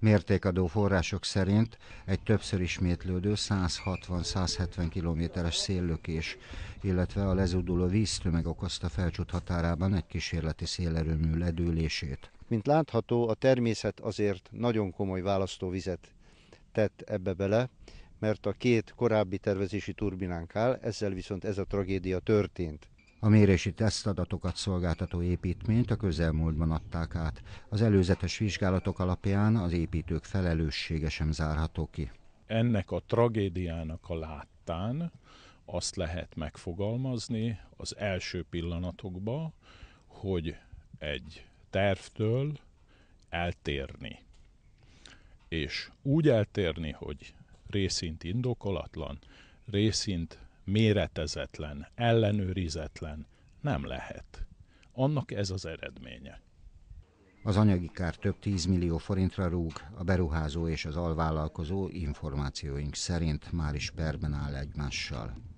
mértékadó források szerint egy többször ismétlődő 160-170 kilométeres széllökés, illetve a lezuduló víztömeg okozta felcsút határában egy kísérleti szélerőmű ledőlését. Mint látható, a természet azért nagyon komoly választóvizet tett ebbe bele, mert a két korábbi tervezési turbinánk áll, ezzel viszont ez a tragédia történt. A mérési tesztadatokat szolgáltató építményt a közelmúltban adták át. Az előzetes vizsgálatok alapján az építők felelőssége sem zárható ki. Ennek a tragédiának a láttán azt lehet megfogalmazni az első pillanatokban, hogy egy tervtől eltérni. És úgy eltérni, hogy részint indokolatlan, részint méretezetlen, ellenőrizetlen nem lehet. Annak ez az eredménye. Az anyagi kár több 10 millió forintra rúg, a beruházó és az alvállalkozó információink szerint már is perben áll egymással.